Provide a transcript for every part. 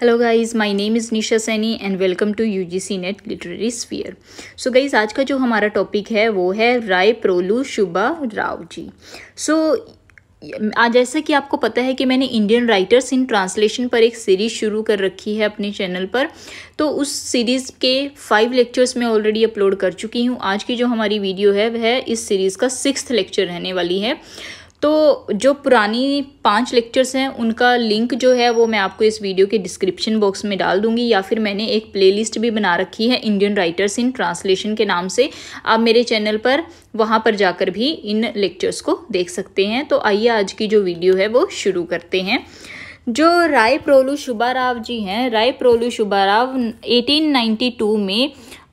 hello guys my name is Nisha Saini and welcome to UGC NET literary sphere so guys आज का जो हमारा topic है वो है राय प्रोलू शुभा राव जी सो so, जैसा कि आपको पता है कि मैंने इंडियन राइटर्स इन ट्रांसलेशन पर एक सीरीज़ शुरू कर रखी है अपने चैनल पर तो उस सीरीज़ के फाइव लेक्चर्स मैं ऑलरेडी अपलोड कर चुकी हूँ आज की जो हमारी वीडियो है वह इस सीरीज़ का सिक्स लेक्चर रहने वाली है तो जो पुरानी पांच लेक्चर्स हैं उनका लिंक जो है वो मैं आपको इस वीडियो के डिस्क्रिप्शन बॉक्स में डाल दूंगी या फिर मैंने एक प्लेलिस्ट भी बना रखी है इंडियन राइटर्स इन ट्रांसलेशन के नाम से आप मेरे चैनल पर वहाँ पर जाकर भी इन लेक्चर्स को देख सकते हैं तो आइए आज की जो वीडियो है वो शुरू करते हैं जो राय प्रोलू शुभाराव जी हैं राय प्रोलू शुभाराव एटीन में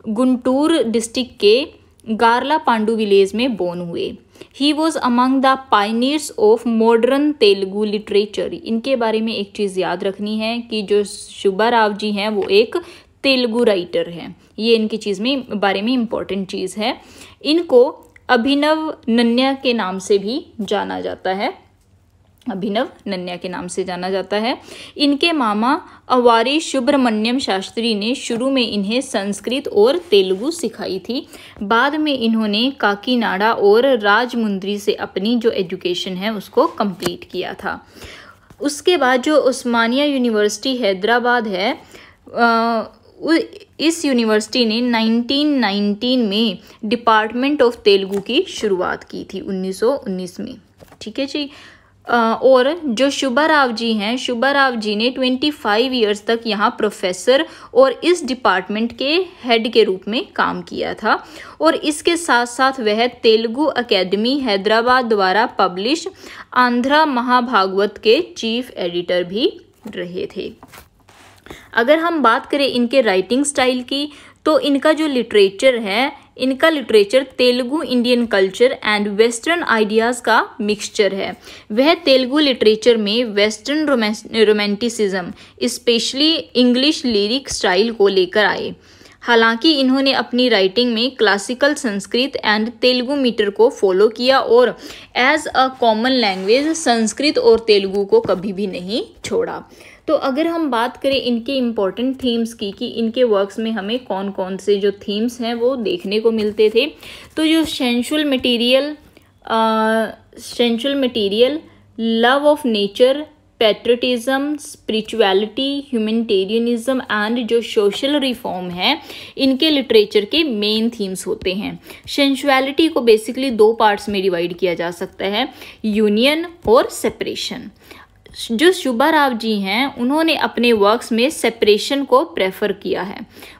गुंटूर डिस्ट्रिक्ट के गारला पांडू विलेज में बोर्न हुए he was among the pioneers of modern Telugu literature इनके बारे में एक चीज़ याद रखनी है कि जो शुभा राव जी हैं वो एक तेलुगु राइटर हैं ये इनकी चीज़ में बारे में इम्पॉर्टेंट चीज़ है इनको अभिनव नन्या के नाम से भी जाना जाता है अभिनव नन्या के नाम से जाना जाता है इनके मामा अवारी सुब्रमण्यम शास्त्री ने शुरू में इन्हें संस्कृत और तेलुगु सिखाई थी बाद में इन्होंने काकीनाडा और राजमुंद्री से अपनी जो एजुकेशन है उसको कंप्लीट किया था उसके बाद जो उस्मानिया यूनिवर्सिटी हैदराबाद है इस यूनिवर्सिटी ने 1919 में डिपार्टमेंट ऑफ तेलुगु की शुरुआत की थी 1919 में ठीक है जी और जो शुभा राव जी हैं शुभा राव जी ने 25 फाइव ईयर्स तक यहाँ प्रोफेसर और इस डिपार्टमेंट के हेड के रूप में काम किया था और इसके साथ साथ वह तेलुगु अकेदमी हैदराबाद द्वारा पब्लिश आंध्रा महाभागवत के चीफ एडिटर भी रहे थे अगर हम बात करें इनके राइटिंग स्टाइल की तो इनका जो लिटरेचर है इनका literature Telugu Indian culture and western ideas का मिक्सचर है वह तेलुगु लिटरेचर में western romanticism specially English lyric style को लेकर आए हालांकि इन्होंने अपनी राइटिंग में classical Sanskrit and Telugu meter को फॉलो किया और as a common language Sanskrit और तेलुगु को कभी भी नहीं छोड़ा तो अगर हम बात करें इनके इम्पॉर्टेंट थीम्स की कि इनके वर्क्स में हमें कौन कौन से जो थीम्स हैं वो देखने को मिलते थे तो जो sensual material sensual material love of nature patriotism spirituality humanitarianism and जो सोशल रिफॉर्म है इनके लिटरेचर के मेन थीम्स होते हैं सेंशुअलिटी को बेसिकली दो पार्ट्स में डिवाइड किया जा सकता है यूनियन और सेपरेशन जो शुभा राव जी हैं उन्होंने अपने वर्क्स में सेपरेशन को प्रेफर किया है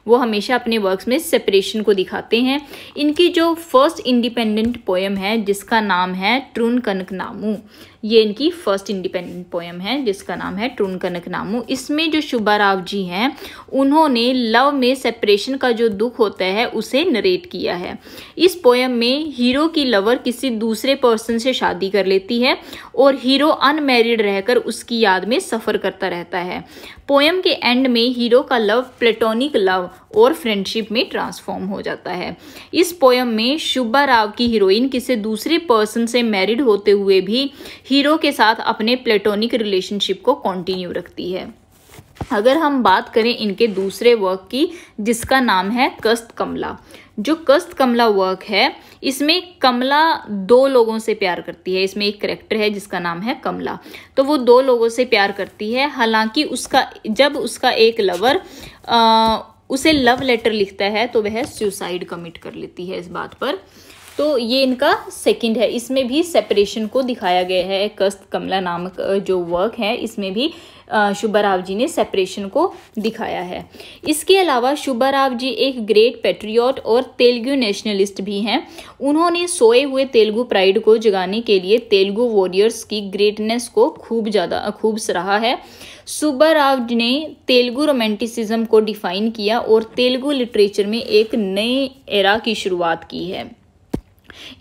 वो हमेशा अपने वर्क्स में सेपरेशन को दिखाते हैं इनकी जो फर्स्ट इंडिपेंडेंट पोएम है जिसका नाम है ट्रून नामू ये इनकी फर्स्ट इंडिपेंडेंट पोएम है जिसका नाम है ट्रुन कनक नामू इसमें जो शुभा राव जी हैं उन्होंने लव में सेपरेशन का जो दुख होता है उसे नरेट किया है इस पोएम में हीरो की लवर किसी दूसरे पर्सन से शादी कर लेती है और हीरो अनमेरिड रहकर उसकी याद में सफ़र करता रहता है पोएम के एंड में हीरो का लव प्लेटोनिक लव और फ्रेंडशिप में ट्रांसफॉर्म हो जाता है इस पोयम में शुभा राव की हीरोइन किसी दूसरे पर्सन से मैरिड होते हुए भी हीरो के साथ अपने प्लेटोनिक रिलेशनशिप को कंटिन्यू रखती है अगर हम बात करें इनके दूसरे वर्क की जिसका नाम है कस्त कमला जो कस्त कमला वर्क है इसमें कमला दो लोगों से प्यार करती है इसमें एक करेक्टर है जिसका नाम है कमला तो वो दो लोगों से प्यार करती है हालांकि उसका जब उसका एक लवर आ, उसे लव लेटर लिखता है तो वह सुसाइड कमिट कर लेती है इस बात पर तो ये इनका सेकंड है इसमें भी सेपरेशन को दिखाया गया है कस्त कमला नामक जो वर्क है इसमें भी शुभा राव जी ने सेपरेशन को दिखाया है इसके अलावा शुभा राव जी एक ग्रेट पेट्रियट और तेलुगु नेशनलिस्ट भी हैं उन्होंने सोए हुए तेलुगु प्राइड को जगाने के लिए तेलुगु वॉरियर्स की ग्रेटनेस को खूब ज़्यादा खूब सराहा है सुब्बा राव ने तेलुगु रोमांटिसिज्म को डिफाइन किया और तेलुगु लिटरेचर में एक नए एरा की शुरुआत की है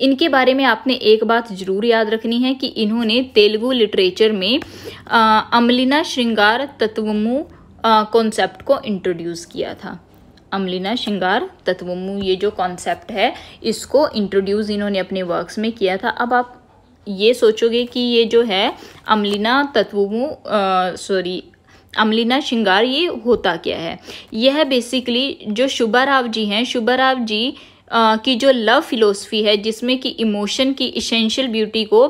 इनके बारे में आपने एक बात जरूर याद रखनी है कि इन्होंने तेलुगु लिटरेचर में अमलिना श्रृंगार तत्वमु कॉन्सेप्ट को इंट्रोड्यूस किया था अमलिना श्रृंगार तत्वमु ये जो कॉन्सेप्ट है इसको इंट्रोड्यूस इन्होंने अपने वर्क्स में किया था अब आप ये सोचोगे कि ये जो है अमलिना तत्वमु सॉरी अमलिना श्रृंगार ये होता क्या है यह बेसिकली जो शुभा राव जी हैं शुभा राव जी की जो लव फिलोसफी है जिसमें कि इमोशन की इसेंशियल ब्यूटी को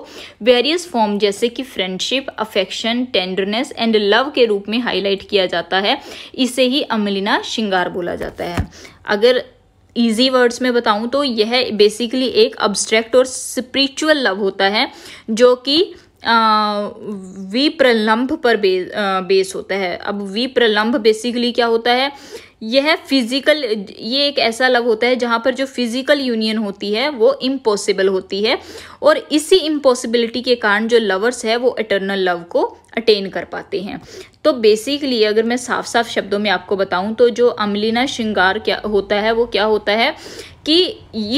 वेरियस फॉर्म जैसे कि friendship affection tenderness and love के रूप में हाईलाइट किया जाता है इसे ही अमलिना श्रृंगार बोला जाता है अगर ईजी वर्ड्स में बताऊँ तो यह बेसिकली एक अब्स्ट्रैक्ट और स्परिचुअल लव होता है जो कि विप्रलम्भ पर बे, आ, बेस होता है अब विप्रलम्भ बेसिकली क्या होता है यह फिजिकल ये एक ऐसा लव होता है जहाँ पर जो फिजिकल यूनियन होती है वो इम्पॉसिबल होती है और इसी इम्पॉसिबिलिटी के कारण जो लवर्स है वो इटर्नल लव को अटेन कर पाते हैं तो बेसिकली अगर मैं साफ साफ शब्दों में आपको बताऊं तो जो अमलिना श्रृंगार क्या होता है वो क्या होता है कि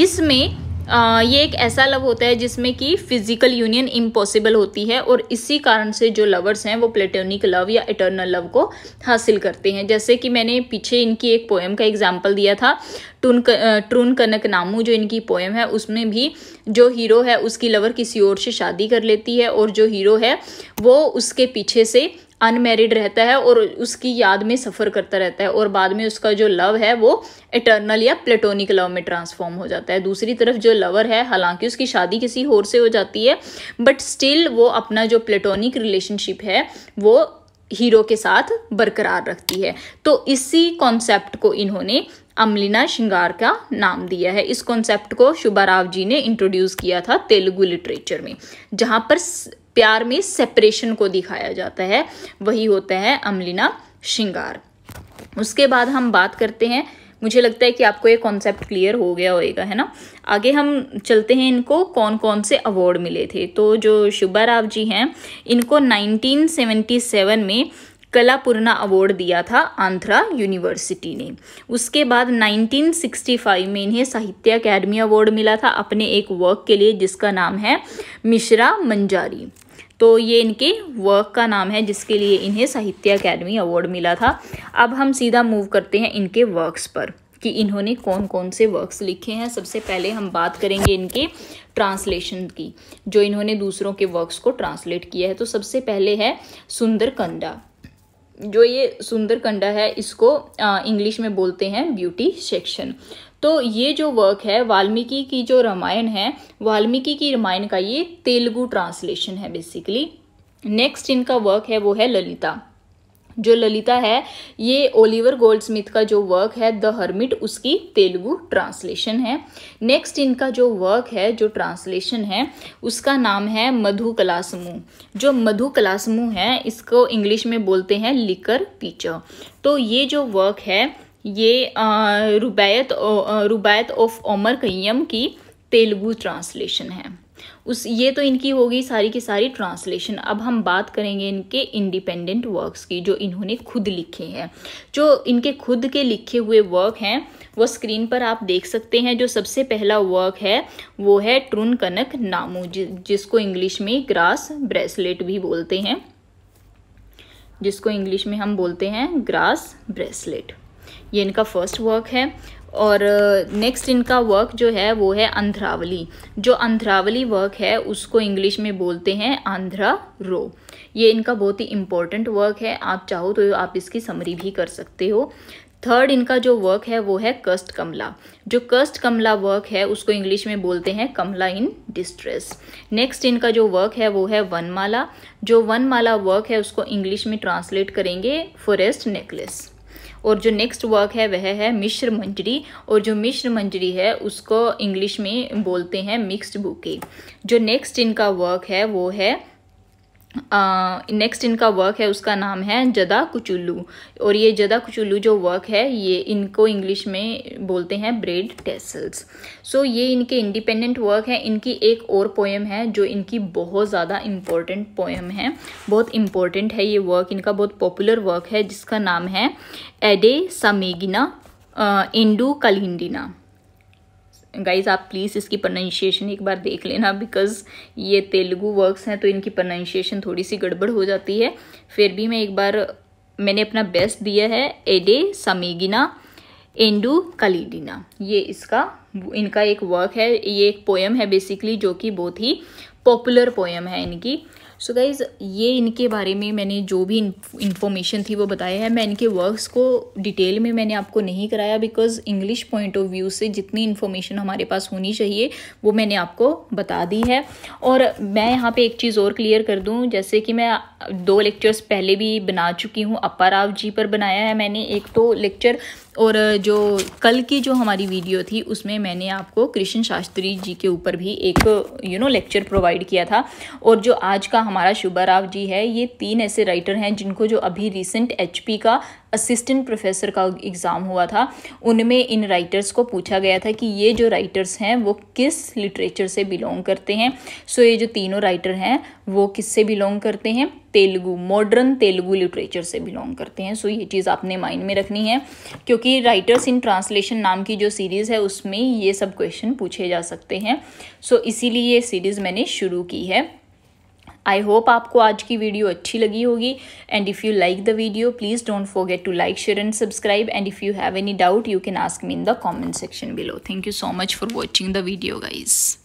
इसमें ये एक ऐसा लव होता है जिसमें कि फिजिकल यूनियन इम्पॉसिबल होती है और इसी कारण से जो लवर्स हैं वो प्लेटोनिक लव या इटर्नल लव को हासिल करते हैं जैसे कि मैंने पीछे इनकी एक पोएम का एग्जाम्पल दिया था टून ट्रून कनक नामू जो इनकी पोएम है उसमें भी जो हीरो है उसकी लवर किसी और से शादी कर लेती है और जो हीरो है वो उसके पीछे से अनमेरिड रहता है और उसकी याद में सफ़र करता रहता है और बाद में उसका जो लव है वो इटर्नल या प्लेटोनिक लव में ट्रांसफॉर्म हो जाता है दूसरी तरफ जो लवर है हालांकि उसकी शादी किसी और से हो जाती है बट स्टिल वो अपना जो प्लेटोनिक रिलेशनशिप है वो हीरो के साथ बरकरार रखती है तो इसी कॉन्सेप्ट को इन्होंने अमलिना श्रृंगार का नाम दिया है इस कॉन्सेप्ट को शुभा राव जी ने इंट्रोड्यूस किया था तेलुगु लिटरेचर में जहाँ पर प्यार में सेपरेशन को दिखाया जाता है वही होता है अमलिना श्रृंगार उसके बाद हम बात करते हैं मुझे लगता है कि आपको ये कॉन्सेप्ट क्लियर हो गया होएगा है ना आगे हम चलते हैं इनको कौन कौन से अवार्ड मिले थे तो जो शुभा राव जी हैं इनको 1977 में कलापूर्णा अवार्ड दिया था आंध्रा यूनिवर्सिटी ने उसके बाद 1965 में इन्हें साहित्य अकेडमी अवार्ड मिला था अपने एक वर्क के लिए जिसका नाम है मिश्रा मंजारी तो ये इनके वर्क का नाम है जिसके लिए इन्हें साहित्य अकेडमी अवार्ड मिला था अब हम सीधा मूव करते हैं इनके वर्क्स पर कि इन्होंने कौन कौन से वर्क्स लिखे हैं सबसे पहले हम बात करेंगे इनके ट्रांसलेशन की जो इन्होंने दूसरों के वर्क्स को ट्रांसलेट किया है तो सबसे पहले है सुंदर कंडा जो ये सुंदर कंडा है इसको इंग्लिश में बोलते हैं ब्यूटी सेक्शन तो ये जो वर्क है वाल्मीकि की जो रामायण है वाल्मीकि की रामायण का ये तेलुगु ट्रांसलेशन है बेसिकली नेक्स्ट इनका वर्क है वो है ललिता जो ललिता है ये ओलिवर गोल्डस्मिथ का जो वर्क है द हर्मिट उसकी तेलुगु ट्रांसलेशन है नेक्स्ट इनका जो वर्क है जो ट्रांसलेशन है उसका नाम है मधु कला समूह जो मधु कला समूह है इसको इंग्लिश में बोलते हैं लिकर पीचर तो ये जो वर्क है ये Rubaiyat Rubaiyat of Omar Khayyam की तेलुगू ट्रांसलेशन है उस ये तो इनकी होगी सारी की सारी ट्रांसलेशन अब हम बात करेंगे इनके इंडिपेंडेंट वर्क्स की जो इन्होंने खुद लिखे हैं जो इनके खुद के लिखे हुए वर्क हैं वो स्क्रीन पर आप देख सकते हैं जो सबसे पहला वर्क है वो है ट्रुन कनक नामू जि, जिसको इंग्लिश में ग्रास ब्रेसलेट भी बोलते हैं जिसको इंग्लिश में हम बोलते हैं ग्रास ब्रेसलेट ये इनका फर्स्ट वर्क है और नेक्स्ट uh, इनका वर्क जो है वो है अंध्रावली जो अंध्रावली वर्क है उसको इंग्लिश में बोलते हैं आंध्रा रो ये इनका बहुत ही इम्पोर्टेंट वर्क है आप चाहो तो आप इसकी समरी भी कर सकते हो थर्ड इनका जो वर्क है वो है कस्ट कमला जो कस्ट कमला वर्क है उसको इंग्लिश में बोलते हैं कमला इन डिस्ट्रेस नेक्स्ट इनका जो वर्क है वो है वनमाला जो वनमाला वर्क है उसको इंग्लिश में ट्रांसलेट करेंगे फॉरेस्ट नेकलेस और जो नेक्स्ट वर्क है वह है मिश्र मंजरी और जो मिश्र मंजरी है उसको इंग्लिश में बोलते हैं मिक्स्ड बुके जो नेक्स्ट इनका वर्क है वो है नेक्स्ट uh, इनका वर्क है उसका नाम है जदा कुचुल्लू और ये जदा कुचुल्लू जो वर्क है ये इनको इंग्लिश में बोलते हैं ब्रेड टेसल्स सो ये इनके इंडिपेंडेंट वर्क है इनकी एक और पोएम है जो इनकी बहुत ज़्यादा इम्पोर्टेंट पोएम है बहुत इम्पोर्टेंट है ये वर्क इनका बहुत पॉपुलर वर्क है जिसका नाम है एडे सामेगिना इंडू कलिंडिना गाइज आप प्लीज़ इसकी प्रोनाउंसिएशन एक बार देख लेना बिकॉज़ ये तेलुगु वर्क्स हैं तो इनकी प्रोनाउंशिएशन थोड़ी सी गड़बड़ हो जाती है फिर भी मैं एक बार मैंने अपना बेस्ट दिया है एडे समेगिना एंडू कलीडिना ये इसका इनका एक वर्क है ये एक पोएम है बेसिकली जो कि बहुत ही पॉपुलर पोएम है इनकी सो so गाइज़ ये इनके बारे में मैंने जो भी इंफॉर्मेशन थी वो बताया है मैं इनके वर्क्स को डिटेल में मैंने आपको नहीं कराया because English point of view से जितनी इन्फॉर्मेशन हमारे पास होनी चाहिए वो मैंने आपको बता दी है और मैं यहाँ पे एक चीज़ और क्लियर कर दूँ जैसे कि मैं दो लेक्चर्स पहले भी बना चुकी हूँ अपा राव जी पर बनाया है मैंने एक तो लेक्चर और जो कल की जो हमारी वीडियो थी उसमें मैंने आपको कृष्ण शास्त्री जी के ऊपर भी एक यू नो लेक्चर प्रोवाइड किया था और जो आज का हमारा शुभा राव जी है ये तीन ऐसे राइटर हैं जिनको जो अभी रिसेंट एचपी का असिस्टेंट प्रोफेसर का एग्ज़ाम हुआ था उनमें इन राइटर्स को पूछा गया था कि ये जो राइटर्स हैं वो किस लिटरेचर से बिलोंग करते हैं सो ये जो तीनों राइटर हैं वो किससे बिलोंग करते हैं तेलुगु मॉडर्न तेलुगु लिटरेचर से बिलोंग करते हैं सो ये चीज़ आपने माइंड में रखनी है क्योंकि राइटर्स इन ट्रांसलेशन नाम की जो सीरीज़ है उसमें ये सब क्वेश्चन पूछे जा सकते हैं सो इसीलिए ये सीरीज़ मैंने शुरू की है आई होप आपको आज की वीडियो अच्छी लगी होगी and if you like the video please don't forget to like share and subscribe and if you have any doubt you can ask me in the comment section below thank you so much for watching the video guys